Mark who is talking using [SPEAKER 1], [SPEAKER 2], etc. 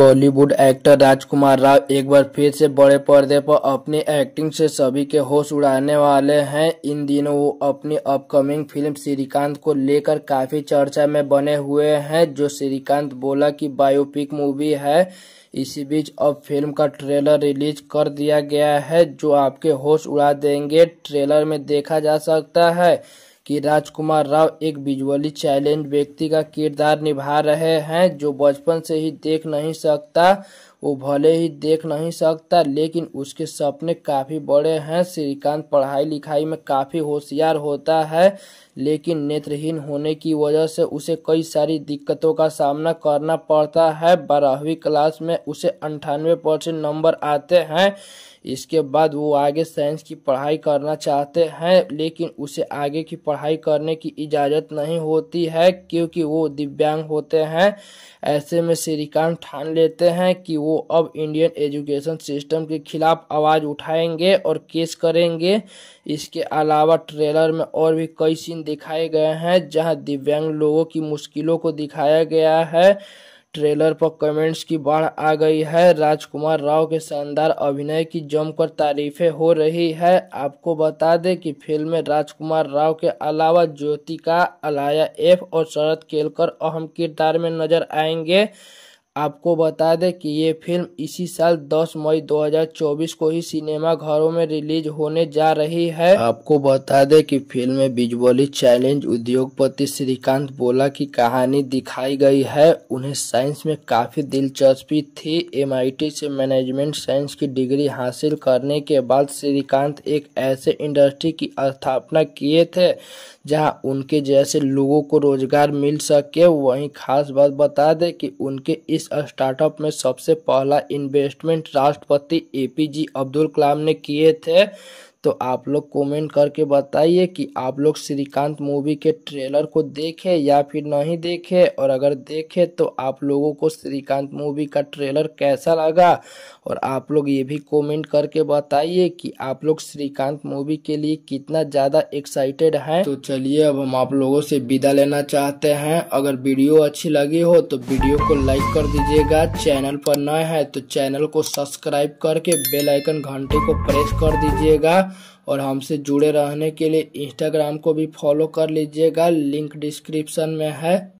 [SPEAKER 1] Bollywood actor राजकुमार राव एक बार फिर से बड़े पर्दे पर अपनी एक्टिंग से सभी के होश उड़ाने वाले हैं इन दिनों वो अपनी अपकमिंग फिल्म श्रीकांत को लेकर काफ़ी चर्चा में बने हुए हैं जो श्रीकांत बोला कि बायोपिक मूवी है इसी बीच अब फिल्म का ट्रेलर रिलीज कर दिया गया है जो आपके होश उड़ा देंगे ट्रेलर में देखा जा सकता है कि राजकुमार राव एक विजुअली चैलेंज व्यक्ति का किरदार निभा रहे हैं जो बचपन से ही देख नहीं सकता वो भले ही देख नहीं सकता लेकिन उसके सपने काफ़ी बड़े हैं श्रीकांत पढ़ाई लिखाई में काफ़ी होशियार होता है लेकिन नेत्रहीन होने की वजह से उसे कई सारी दिक्कतों का सामना करना पड़ता है बारहवीं क्लास में उसे अंठानवे परसेंट नंबर आते हैं इसके बाद वो आगे साइंस की पढ़ाई करना चाहते हैं लेकिन उसे आगे की पढ़ाई करने की इजाज़त नहीं होती है क्योंकि वो दिव्यांग होते हैं ऐसे में श्रीकांत ठान लेते हैं कि वो वो अब इंडियन एजुकेशन सिस्टम के खिलाफ आवाज़ उठाएंगे और केस करेंगे इसके अलावा ट्रेलर में और भी कई सीन दिखाए गए हैं जहां दिव्यांग लोगों की मुश्किलों को दिखाया गया है ट्रेलर पर कमेंट्स की बाढ़ आ गई है राजकुमार राव के शानदार अभिनय की जमकर तारीफें हो रही है आपको बता दें कि फिल्म में राजकुमार राव के अलावा ज्योतिका अलाया एफ और शरद केलकर अहम किरदार में नजर आएंगे आपको बता दें कि ये फिल्म इसी साल 10 मई 2024 को ही सिनेमा घरों में रिलीज होने जा रही है आपको बता दें कि फिल्म में विजुअली चैलेंज उद्योगपति श्रीकांत बोला की कहानी दिखाई गई है उन्हें साइंस में काफी दिलचस्पी थी एमआईटी से मैनेजमेंट साइंस की डिग्री हासिल करने के बाद श्रीकांत एक ऐसे इंडस्ट्री की स्थापना किए थे जहाँ उनके जैसे लोगों को रोजगार मिल सके वही खास बात बता दे की उनके इस इस स्टार्टअप में सबसे पहला इन्वेस्टमेंट राष्ट्रपति एपीजे अब्दुल कलाम ने किए थे तो आप लोग कमेंट करके बताइए कि आप लोग श्रीकांत मूवी के ट्रेलर को देखें या फिर नहीं देखें और अगर देखें तो आप लोगों को श्रीकांत मूवी का ट्रेलर कैसा लगा और आप लोग ये भी कमेंट करके बताइए कि आप लोग श्रीकांत मूवी के लिए कितना ज़्यादा एक्साइटेड हैं तो चलिए अब हम आप लोगों से विदा लेना चाहते हैं अगर वीडियो अच्छी लगी हो तो वीडियो को लाइक कर दीजिएगा चैनल पर नए हैं तो चैनल को सब्सक्राइब करके बेलाइकन घंटे को प्रेस कर दीजिएगा और हमसे जुड़े रहने के लिए इंस्टाग्राम को भी फॉलो कर लीजिएगा लिंक डिस्क्रिप्शन में है